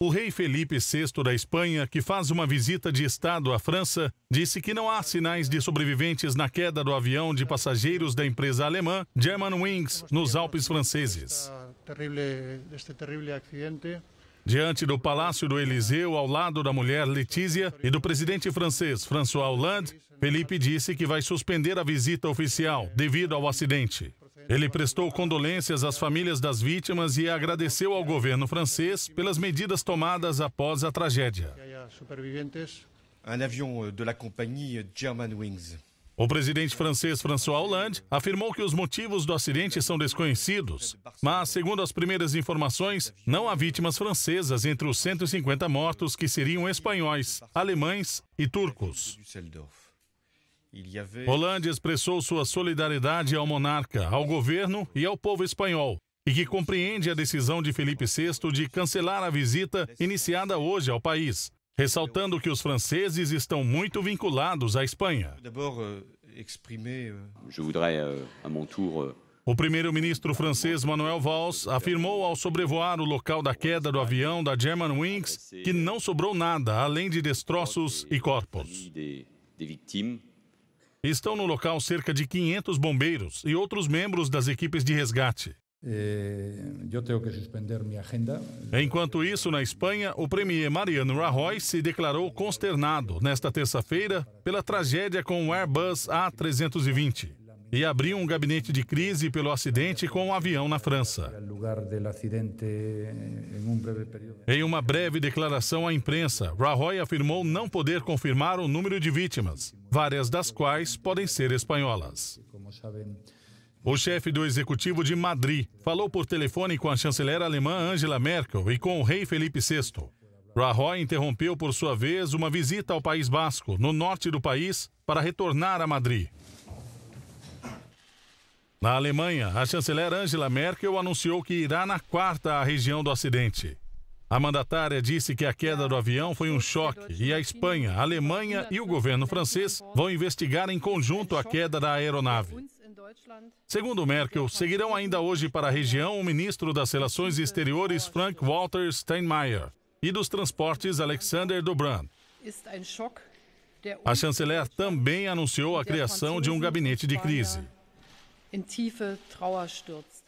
O rei Felipe VI da Espanha, que faz uma visita de Estado à França, disse que não há sinais de sobreviventes na queda do avião de passageiros da empresa alemã Germanwings nos Alpes franceses. Diante do Palácio do Eliseu, ao lado da mulher Letícia e do presidente francês François Hollande, Felipe disse que vai suspender a visita oficial devido ao acidente. Ele prestou condolências às famílias das vítimas e agradeceu ao governo francês pelas medidas tomadas após a tragédia. O presidente francês François Hollande afirmou que os motivos do acidente são desconhecidos, mas, segundo as primeiras informações, não há vítimas francesas entre os 150 mortos que seriam espanhóis, alemães e turcos. Holanda expressou sua solidariedade ao monarca, ao governo e ao povo espanhol, e que compreende a decisão de Felipe VI de cancelar a visita iniciada hoje ao país, ressaltando que os franceses estão muito vinculados à Espanha. Eh, eh, eh, o primeiro-ministro francês Manuel Valls afirmou ao sobrevoar o local da queda do avião da Germanwings que não sobrou nada além de destroços e corpos. Estão no local cerca de 500 bombeiros e outros membros das equipes de resgate. É, Enquanto isso, na Espanha, o premier Mariano Rajoy se declarou consternado nesta terça-feira pela tragédia com o Airbus A320 e abriu um gabinete de crise pelo acidente com um avião na França. Em uma breve declaração à imprensa, Rajoy afirmou não poder confirmar o número de vítimas, várias das quais podem ser espanholas. O chefe do executivo de Madrid falou por telefone com a chanceler alemã Angela Merkel e com o rei Felipe VI. Rajoy interrompeu, por sua vez, uma visita ao País Basco, no norte do país, para retornar a Madrid. Na Alemanha, a chanceler Angela Merkel anunciou que irá na quarta à região do acidente. A mandatária disse que a queda do avião foi um choque e a Espanha, a Alemanha e o governo francês vão investigar em conjunto a queda da aeronave. Segundo Merkel, seguirão ainda hoje para a região o ministro das Relações Exteriores Frank-Walter Steinmeier e dos Transportes Alexander Dobrandt. A chanceler também anunciou a criação de um gabinete de crise. in tiefe Trauer stürzt.